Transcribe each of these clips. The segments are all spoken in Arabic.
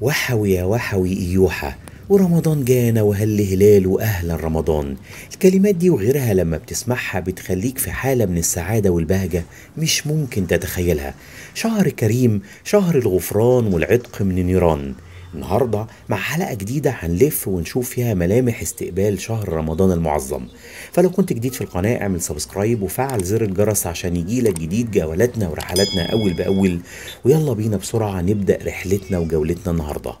وحوي يا وحوي ايوحة ورمضان جانا وهل هلال وأهلا رمضان الكلمات دي وغيرها لما بتسمعها بتخليك في حالة من السعادة والبهجة مش ممكن تتخيلها شهر كريم شهر الغفران والعتق من النيران النهارده مع حلقه جديده هنلف ونشوف فيها ملامح استقبال شهر رمضان المعظم فلو كنت جديد في القناه اعمل سبسكرايب وفعل زر الجرس عشان يجيلك جديد جولاتنا ورحلاتنا اول باول ويلا بينا بسرعه نبدا رحلتنا وجولتنا النهارده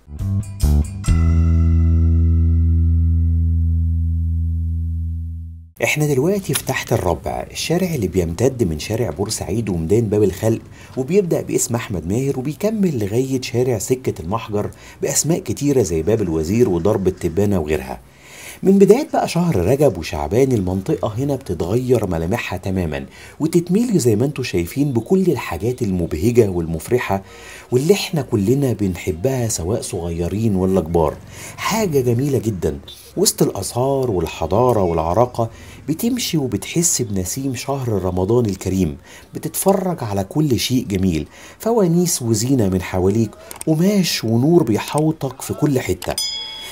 احنا دلوقتي في تحت الربع الشارع اللي بيمتد من شارع بورسعيد وميدان باب الخلق وبيبدا باسم احمد ماهر وبيكمل لغايه شارع سكه المحجر باسماء كتيره زي باب الوزير وضرب التبانه وغيرها من بداية بقى شهر رجب وشعبان المنطقة هنا بتتغير ملامحها تماما وتتميل زي ما انتم شايفين بكل الحاجات المبهجة والمفرحة واللي احنا كلنا بنحبها سواء صغيرين ولا كبار حاجة جميلة جدا وسط الأثار والحضارة والعراقة بتمشي وبتحس بنسيم شهر رمضان الكريم بتتفرج على كل شيء جميل فوانيس وزينة من حواليك قماش ونور بيحوطك في كل حتة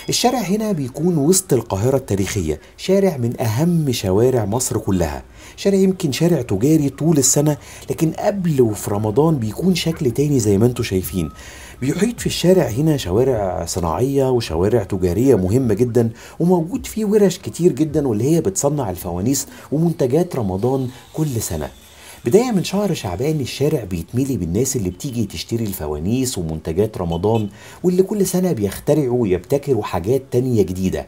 الشارع هنا بيكون وسط القاهرة التاريخية شارع من أهم شوارع مصر كلها شارع يمكن شارع تجاري طول السنة لكن قبل وفي رمضان بيكون شكل تاني زي ما انتم شايفين بيحيط في الشارع هنا شوارع صناعية وشوارع تجارية مهمة جدا وموجود فيه ورش كتير جدا واللي هي بتصنع الفوانيس ومنتجات رمضان كل سنة بداية من شهر شعبان الشارع بيتملي بالناس اللي بتيجي تشتري الفوانيس ومنتجات رمضان واللي كل سنة بيخترعوا ويبتكروا حاجات تانية جديدة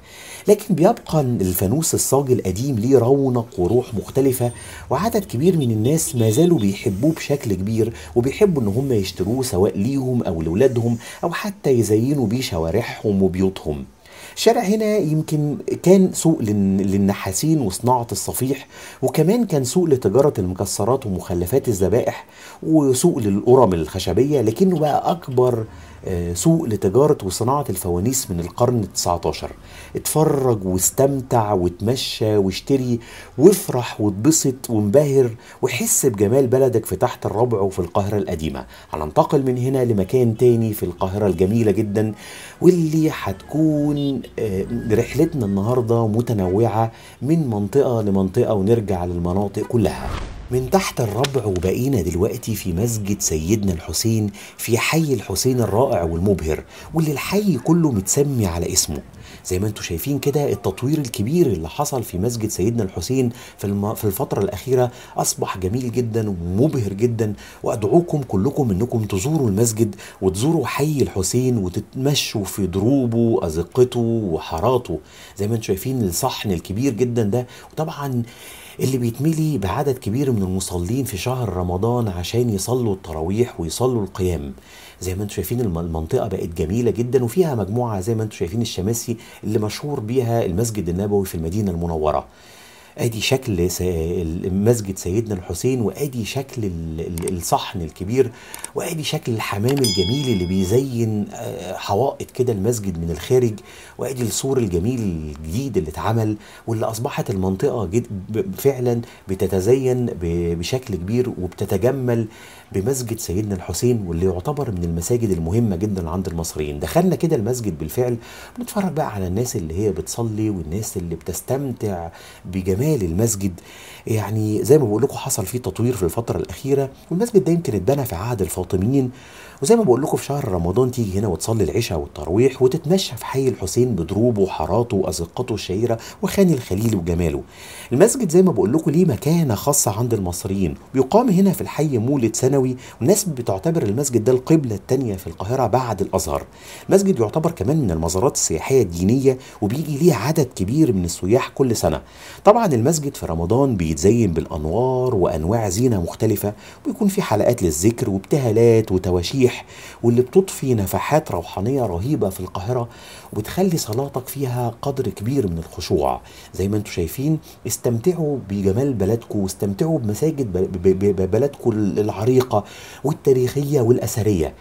لكن بيبقى الفانوس الصاج القديم ليه رونق وروح مختلفة وعدد كبير من الناس ما زالوا بيحبوه بشكل كبير وبيحبوا ان هم يشتروه سواء ليهم او لولادهم او حتى يزينوا بيه شوارعهم وبيوتهم الشارع هنا يمكن كان سوق للنحاسين وصناعة الصفيح وكمان كان سوق لتجارة المكسرات ومخلفات الذبائح وسوق للقرم الخشبية لكنه بقى أكبر آه، سوق لتجارة وصناعة الفوانيس من القرن 19 اتفرج واستمتع واتمشى واشتري وافرح واتبسط وانبهر وحس بجمال بلدك في تحت الربع وفي القاهرة القديمة هننتقل من هنا لمكان تاني في القاهرة الجميلة جدا واللي هتكون آه، رحلتنا النهاردة متنوعة من منطقة لمنطقة ونرجع للمناطق كلها من تحت الربع وبقينا دلوقتي في مسجد سيدنا الحسين في حي الحسين الرائع والمبهر واللي الحي كله متسمي على اسمه زي ما انتم شايفين كده التطوير الكبير اللي حصل في مسجد سيدنا الحسين في, الم... في الفترة الأخيرة أصبح جميل جدا ومبهر جدا وأدعوكم كلكم أنكم تزوروا المسجد وتزوروا حي الحسين وتتمشوا في دروبه وأزقته وحاراته زي ما انتم شايفين الصحن الكبير جدا ده وطبعا اللي بيتملي بعدد كبير من المصلين في شهر رمضان عشان يصلوا التراويح ويصلوا القيام زي ما انتم شايفين المنطقه بقت جميله جدا وفيها مجموعه زي ما انتم شايفين الشماسي اللي مشهور بيها المسجد النبوي في المدينه المنوره ادي شكل مسجد سيدنا الحسين وادي شكل الصحن الكبير وادي شكل الحمام الجميل اللي بيزين آه، حوائط كده المسجد من الخارج وادي السور الجميل الجديد اللي اتعمل واللي اصبحت المنطقه جد فعلا بتتزين بشكل كبير وبتتجمل بمسجد سيدنا الحسين واللي يعتبر من المساجد المهمه جدا عند المصريين دخلنا كده المسجد بالفعل بنتفرج بقى على الناس اللي هي بتصلي والناس اللي بتستمتع بجمال شمال المسجد يعني زي ما بقول لكم حصل فيه تطوير في الفترة الأخيرة والمسجد ده يمكن اتبنى في عهد الفاطميين وزي ما بقول لكم في شهر رمضان تيجي هنا وتصلي العشاء والترويح وتتمشى في حي الحسين بدروبه وحاراته وازقته الشهيره وخان الخليل وجماله المسجد زي ما بقول لكم ليه مكانه خاصه عند المصريين بيقام هنا في الحي مولد سنوي والناس بتعتبر المسجد ده القبله الثانيه في القاهره بعد الازهر المسجد يعتبر كمان من المزارات السياحيه الدينيه وبيجي ليه عدد كبير من السياح كل سنه طبعا المسجد في رمضان بيتزين بالانوار وانواع زينه مختلفه ويكون في حلقات للذكر وابتهالات وتواشيح الصحيح واللي بتضفي نفحات روحانيه رهيبه في القاهره وتخلي صلاتك فيها قدر كبير من الخشوع زي ما انتم شايفين استمتعوا بجمال بلدكم واستمتعوا بمساجد بلدكم العريقه والتاريخيه والاثريه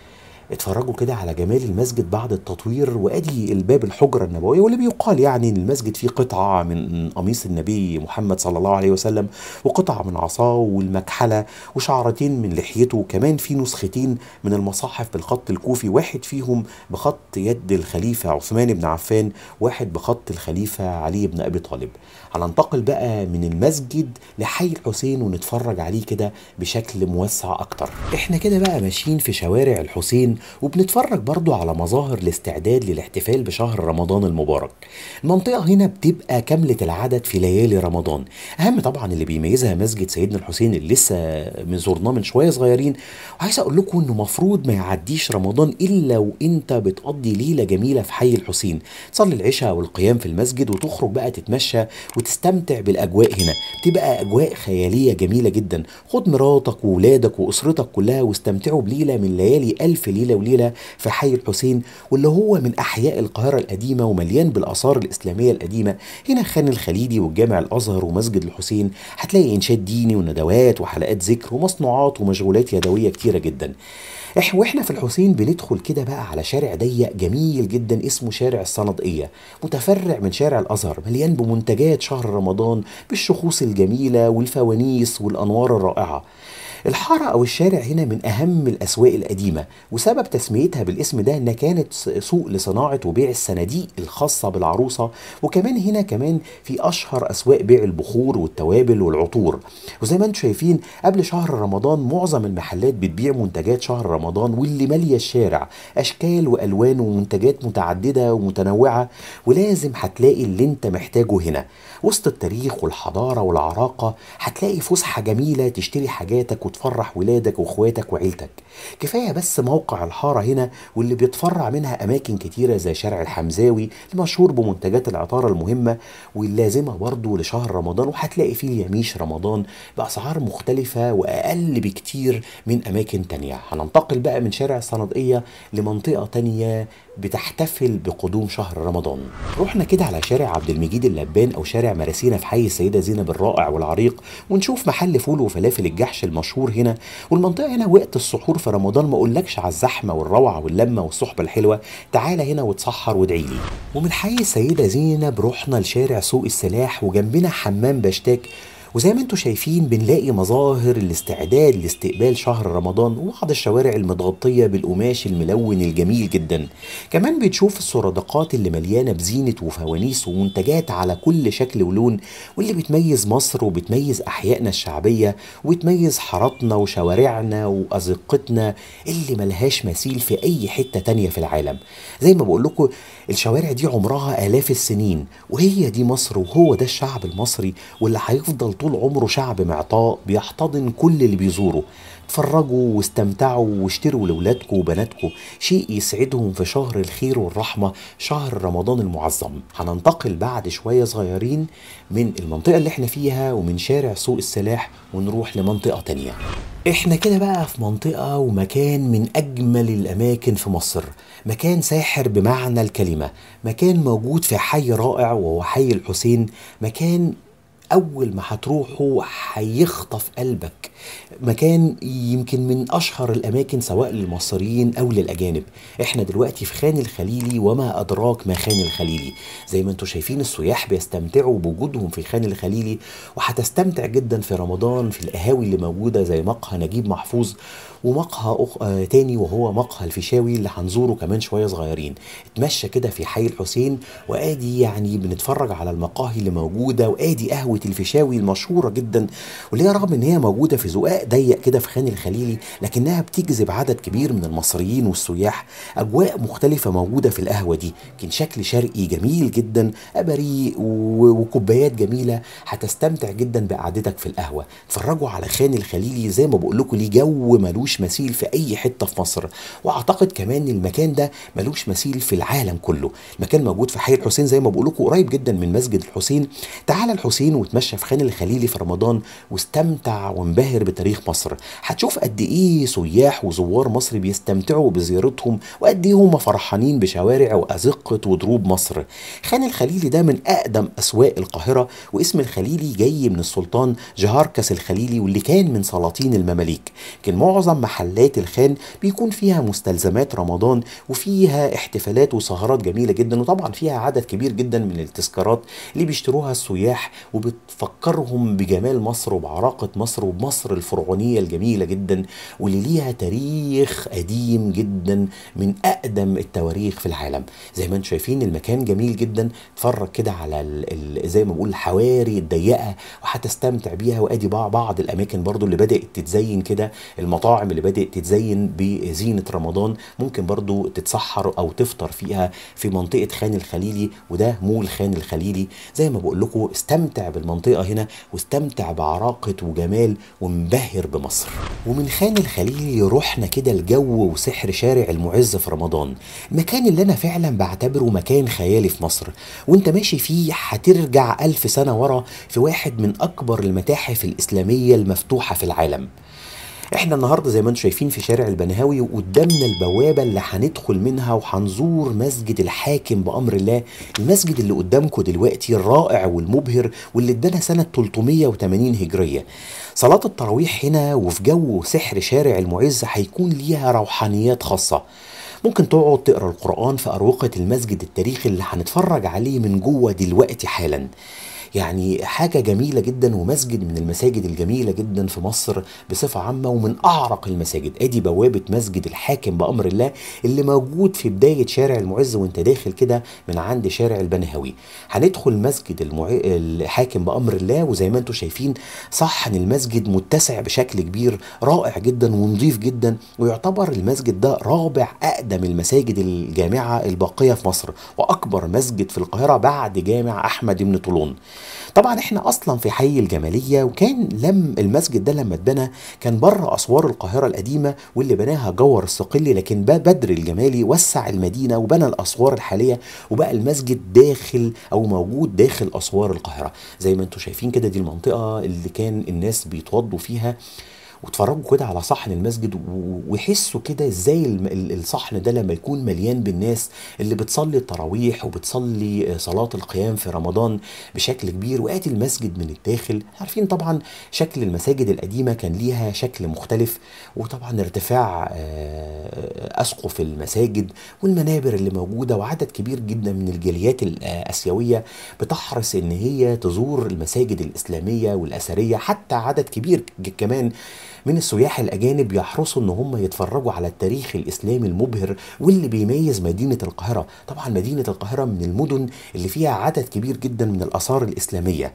اتفرجوا كده على جمال المسجد بعد التطوير وادي الباب الحجره النبويه واللي بيقال يعني ان المسجد فيه قطعه من قميص النبي محمد صلى الله عليه وسلم وقطعه من عصاه والمكحله وشعرتين من لحيته وكمان في نسختين من المصاحف بالخط الكوفي واحد فيهم بخط يد الخليفه عثمان بن عفان واحد بخط الخليفه علي بن ابي طالب هننتقل بقى من المسجد لحي الحسين ونتفرج عليه كده بشكل موسع اكتر احنا كده بقى ماشيين في شوارع الحسين وبنتفرج برضو على مظاهر الاستعداد للاحتفال بشهر رمضان المبارك المنطقة هنا بتبقى كاملة العدد في ليالي رمضان أهم طبعا اللي بيميزها مسجد سيدنا الحسين اللي لسه زورناه من شوية صغيرين وعايز أقول لكم إنه مفروض ما يعديش رمضان إلا وإنت بتقضي ليلة جميلة في حي الحسين تصلي العشاء والقيام في المسجد وتخرج بقى تتمشى وتستمتع بالأجواء هنا بتبقى أجواء خيالية جميلة جدا خد مراتك وولادك وأسرتك كلها واستمتعوا بليلة من ليالي ألف ليلة ليلة وليلة في حي الحسين واللي هو من أحياء القاهرة القديمة ومليان بالآثار الإسلامية القديمة هنا خان الخليلي والجامع الأزهر ومسجد الحسين هتلاقي إنشاد ديني وندوات وحلقات ذكر ومصنوعات ومشغولات يدوية كتيرة جدا واحنا في الحسين بندخل كده بقى على شارع ضيق جميل جدا اسمه شارع الصندقيه متفرع من شارع الازهر مليان بمنتجات شهر رمضان بالشخوص الجميله والفوانيس والانوار الرائعه الحارة أو الشارع هنا من أهم الأسواق القديمة وسبب تسميتها بالاسم ده إنها كانت سوق لصناعة وبيع الصناديق الخاصة بالعروسة وكمان هنا كمان في أشهر أسواق بيع البخور والتوابل والعطور وزي ما انتم شايفين قبل شهر رمضان معظم المحلات بتبيع منتجات شهر رمضان واللي مالية الشارع أشكال وألوان ومنتجات متعددة ومتنوعة ولازم هتلاقي اللي انت محتاجه هنا وسط التاريخ والحضارة والعراقة هتلاقي فسحة جميلة تشتري حاجاتك وتفرح ولادك واخواتك وعيلتك كفايه بس موقع الحاره هنا واللي بيتفرع منها اماكن كتيره زي شارع الحمزاوي المشهور بمنتجات العطاره المهمه واللازمه برضو لشهر رمضان وهتلاقي فيه يميش رمضان باسعار مختلفه واقل بكتير من اماكن تانية هننتقل بقى من شارع الصنادقيه لمنطقه تانية بتحتفل بقدوم شهر رمضان رحنا كده على شارع عبد المجيد اللبان او شارع مراسينا في حي السيده زينب الرائع والعريق ونشوف محل فول وفلافل الجحش المشهور هنا والمنطقه هنا وقت السحور في رمضان ما اقولكش على الزحمه والروعه واللمه والصحبه الحلوه تعالى هنا وتسحر وادعي لي ومن حي السيده زينب رحنا لشارع سوق السلاح وجنبنا حمام بشتاك وزي ما انتم شايفين بنلاقي مظاهر الاستعداد لاستقبال شهر رمضان وبعض الشوارع المتغطية بالقماش الملون الجميل جدا كمان بتشوف السرادقات اللي مليانة بزينة وفوانيس ومنتجات على كل شكل ولون واللي بتميز مصر وبتميز أحيائنا الشعبية وبتميز حاراتنا وشوارعنا وأزقتنا اللي ملهاش مثيل في أي حتة تانية في العالم زي ما بقول لكم الشوارع دي عمرها آلاف السنين وهي دي مصر وهو ده الشعب المصري واللي هيفضل طول عمره شعب معطاء بيحتضن كل اللي بيزوره اتفرجوا واستمتعوا واشتروا لولادكم وبناتكم شيء يسعدهم في شهر الخير والرحمة شهر رمضان المعظم هننتقل بعد شوية صغيرين من المنطقة اللي احنا فيها ومن شارع سوق السلاح ونروح لمنطقة تانية احنا كده بقى في منطقة ومكان من أجمل الأماكن في مصر مكان ساحر بمعنى الكلمة مكان موجود في حي رائع وهو حي الحسين مكان اول ما هتروحه هيخطف قلبك مكان يمكن من اشهر الاماكن سواء للمصريين او للاجانب احنا دلوقتي في خان الخليلي وما ادراك ما خان الخليلي زي ما انتم شايفين السياح بيستمتعوا بوجودهم في خان الخليلي وهتستمتع جدا في رمضان في القهاوي اللي موجوده زي مقهى نجيب محفوظ ومقهى أخ... آه، تاني وهو مقهى الفيشاوي اللي هنزوره كمان شويه صغيرين اتمشى كده في حي الحسين وادي يعني بنتفرج على المقاهي اللي موجوده وادي قهوه قهوه الفيشاوي المشهوره جدا واللي هي رغم ان هي موجوده في زقاق ضيق كده في خان الخليلي لكنها بتجذب عدد كبير من المصريين والسياح اجواء مختلفه موجوده في القهوه دي كان شكل شرقي جميل جدا ابري وكوبايات جميله هتستمتع جدا بقعدتك في القهوه اتفرجوا على خان الخليلي زي ما بقول لكم ليه جو ملوش مثيل في اي حته في مصر واعتقد كمان المكان ده ملوش مثيل في العالم كله المكان موجود في حي الحسين زي ما بقول لكم قريب جدا من مسجد الحسين تعال الحسين وتمشى في خان الخليلي في رمضان واستمتع وانبهر بتاريخ مصر هتشوف قد ايه سياح وزوار مصر بيستمتعوا بزيارتهم وقد ايه هم فرحانين بشوارع وازقه ودروب مصر خان الخليلي ده من اقدم اسواق القاهره واسم الخليلي جاي من السلطان جهاركس الخليلي واللي كان من سلاطين المماليك كان معظم محلات الخان بيكون فيها مستلزمات رمضان وفيها احتفالات وسهرات جميله جدا وطبعا فيها عدد كبير جدا من التذكارات اللي بيشتروها السياح وبت تفكرهم بجمال مصر وبعراقة مصر وبمصر الفرعونية الجميلة جدا واللي ليها تاريخ قديم جدا من أقدم التواريخ في العالم زي ما انتم شايفين المكان جميل جدا اتفرج كده على الـ الـ زي ما بقول الحواري الضيقة وهتستمتع بيها وادي بعض الأماكن برضو اللي بدأت تتزين كده المطاعم اللي بدأت تتزين بزينة رمضان ممكن برضو تتسحر أو تفطر فيها في منطقة خان الخليلي وده مول خان الخليلي زي ما بقول لكم استمتع بالمطاعم المنطقة هنا واستمتع بعراقة وجمال وانبهر بمصر ومن خان الخليلي رحنا كده الجو وسحر شارع المعز في رمضان مكان اللي أنا فعلا بعتبره مكان خيالي في مصر وانت ماشي فيه هترجع ألف سنة ورا في واحد من أكبر المتاحف الإسلامية المفتوحة في العالم احنا النهارده زي ما انتم شايفين في شارع البنهاوي وقدامنا البوابه اللي هندخل منها وهنزور مسجد الحاكم بامر الله المسجد اللي قدامكم دلوقتي الرائع والمبهر واللي ادانا سنه 380 هجريه صلاه التراويح هنا وفي جو سحر شارع المعز هيكون ليها روحانيات خاصه ممكن تقعد تقرا القران في اروقه المسجد التاريخي اللي هنتفرج عليه من جوه دلوقتي حالا يعني حاجة جميلة جدا ومسجد من المساجد الجميلة جدا في مصر بصفة عامة ومن أعرق المساجد أدي بوابة مسجد الحاكم بأمر الله اللي موجود في بداية شارع المعز وانت داخل كده من عند شارع البنهوي هندخل مسجد المع... الحاكم بأمر الله وزي ما انتم شايفين صحن المسجد متسع بشكل كبير رائع جدا ونظيف جدا ويعتبر المسجد ده رابع أقدم المساجد الجامعة الباقية في مصر وأكبر مسجد في القاهرة بعد جامع أحمد بن طولون طبعا احنا اصلا في حي الجماليه وكان لم المسجد ده لما اتبنى كان بره اسوار القاهره القديمه واللي بناها جور الصقلي لكن بدر الجمالي وسع المدينه وبنى الاسوار الحاليه وبقى المسجد داخل او موجود داخل اسوار القاهره زي ما انتم شايفين كده دي المنطقه اللي كان الناس بيتوضوا فيها وتفرجوا كده على صحن المسجد ويحسوا كده ازاي الصحن ده لما يكون مليان بالناس اللي بتصلي التراويح وبتصلي آه، صلاه القيام في رمضان بشكل كبير وآتي المسجد من الداخل عارفين طبعا شكل المساجد القديمه كان ليها شكل مختلف وطبعا ارتفاع آه، آه، اسقف المساجد والمنابر اللي موجوده وعدد كبير جدا من الجاليات الاسيويه بتحرص ان هي تزور المساجد الاسلاميه والاثريه حتى عدد كبير كمان من السياح الأجانب يحرصوا إن هم يتفرجوا على التاريخ الإسلامي المبهر واللي بيميز مدينة القاهرة طبعا مدينة القاهرة من المدن اللي فيها عدد كبير جدا من الآثار الإسلامية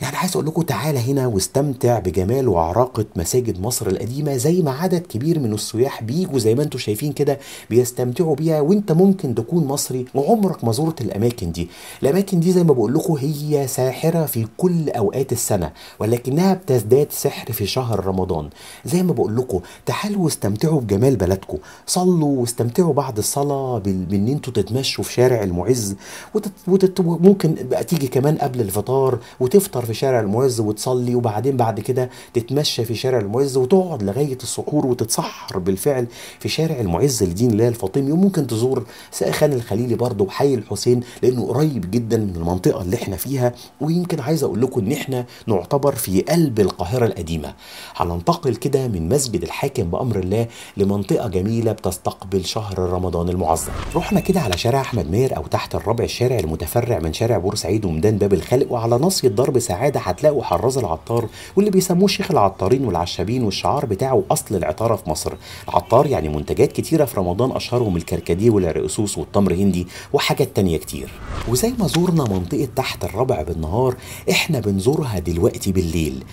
يعني عايز اقول لكم تعالى هنا واستمتع بجمال وعراقه مساجد مصر القديمه زي ما عدد كبير من السياح بيجوا زي ما انتم شايفين كده بيستمتعوا بيها وانت ممكن تكون مصري وعمرك ما زرت الاماكن دي الاماكن دي زي ما بقول لكم هي ساحره في كل اوقات السنه ولكنها بتزداد سحر في شهر رمضان زي ما بقول لكم تعالوا واستمتعوا بجمال بلدكم صلوا واستمتعوا بعد الصلاه بان انتم تتمشوا في شارع المعز وتت... وتت... ممكن بقى تيجي كمان قبل الفطار وتفطر في شارع المعز وتصلي وبعدين بعد كده تتمشى في شارع المعز وتقعد لغايه السحور وتتسحر بالفعل في شارع المعز لدين الله الفاطمي وممكن تزور خان الخليلي برضه وحي الحسين لانه قريب جدا من المنطقه اللي احنا فيها ويمكن عايز اقول لكم ان احنا نعتبر في قلب القاهره القديمه هننتقل كده من مسجد الحاكم بامر الله لمنطقه جميله بتستقبل شهر رمضان المعظم رحنا كده على شارع احمد ماهر او تحت الربع الشارع المتفرع من شارع بورسعيد وميدان باب الخلق وعلى ناصيه ضرب ساعات السعادة هتلاقوا حراز العطار واللي بيسموه شيخ العطارين والعشابين والشعار بتاعه اصل العطاره في مصر العطار يعني منتجات كتيره في رمضان اشهرهم الكركديه والعرقسوس والتمر هندي وحاجات تانية كتير وزي ما زورنا منطقه تحت الربع بالنهار احنا بنزورها دلوقتي بالليل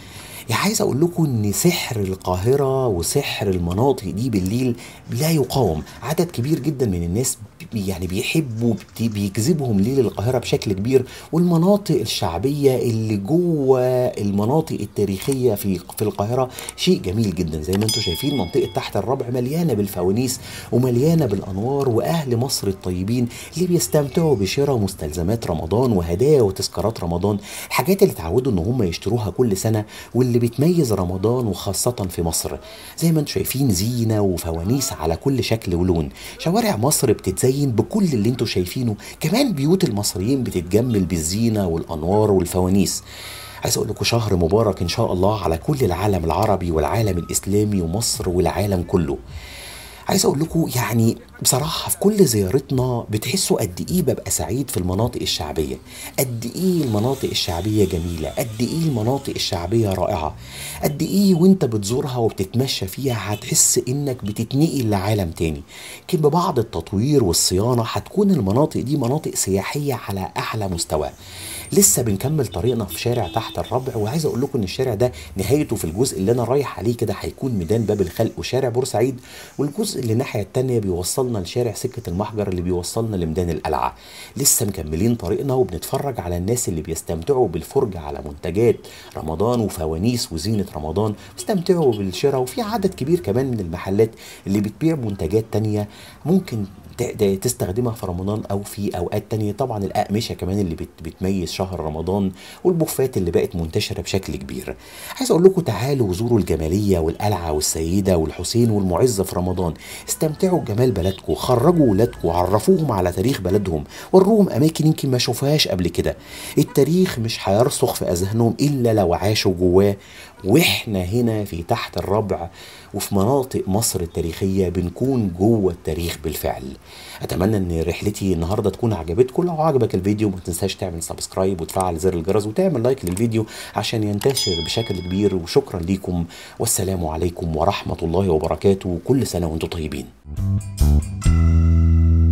يا يعني عايز اقول لكم ان سحر القاهره وسحر المناطق دي بالليل لا يقاوم عدد كبير جدا من الناس يعني بيحبوا بيجذبهم ليل القاهره بشكل كبير والمناطق الشعبيه اللي جوه المناطق التاريخيه في في القاهره شيء جميل جدا زي ما انتم شايفين منطقه تحت الربع مليانه بالفوانيس ومليانه بالانوار واهل مصر الطيبين اللي بيستمتعوا بشراء مستلزمات رمضان وهدايا وتذكارات رمضان الحاجات اللي اتعودوا ان هم يشتروها كل سنه واللي اللي بتميز رمضان وخاصة في مصر زي ما انتم شايفين زينة وفوانيس على كل شكل ولون شوارع مصر بتتزين بكل اللي انتم شايفينه كمان بيوت المصريين بتتجمل بالزينة والأنوار والفوانيس عايز اقول لكم شهر مبارك ان شاء الله على كل العالم العربي والعالم الاسلامي ومصر والعالم كله عايز اقول لكم يعني بصراحة في كل زيارتنا بتحسوا قد ايه ببقى سعيد في المناطق الشعبية قد ايه المناطق الشعبية جميلة قد ايه المناطق الشعبية رائعة قد ايه وانت بتزورها وبتتمشى فيها هتحس انك بتتنقل لعالم تاني كان ببعض التطوير والصيانة هتكون المناطق دي مناطق سياحية على اعلى مستوى لسه بنكمل طريقنا في شارع تحت الربع وعايز اقول لكم ان الشارع ده نهايته في الجزء اللي انا رايح عليه كده هيكون ميدان باب الخلق وشارع بورسعيد والجزء اللي الناحيه الثانيه بيوصلنا لشارع سكه المحجر اللي بيوصلنا لميدان القلعه لسه مكملين طريقنا وبنتفرج على الناس اللي بيستمتعوا بالفرجه على منتجات رمضان وفوانيس وزينه رمضان بيستمتعوا بالشراء وفي عدد كبير كمان من المحلات اللي بتبيع منتجات تانية ممكن تستخدمها في رمضان او في اوقات تانية طبعا الاقمشه كمان اللي بتميز شهر رمضان والبوفات اللي بقت منتشره بشكل كبير عايز اقول لكم تعالوا زوروا الجماليه والقلعه والسيده والحسين والمعزه في رمضان استمتعوا بجمال بلدكم خرجوا ولادكم عرفوهم على تاريخ بلدهم وروهم اماكن يمكن ما شافوهاش قبل كده التاريخ مش هيرسخ في اذهانهم الا لو عاشوا جواه واحنا هنا في تحت الربع وفي مناطق مصر التاريخيه بنكون جوه التاريخ بالفعل اتمنى ان رحلتي النهارده تكون عجبتكم لو عجبك الفيديو ما تنساش تعمل سبسكرايب وتفعل زر الجرس وتعمل لايك للفيديو عشان ينتشر بشكل كبير وشكرا ليكم والسلام عليكم ورحمه الله وبركاته كل سنه وانتم طيبين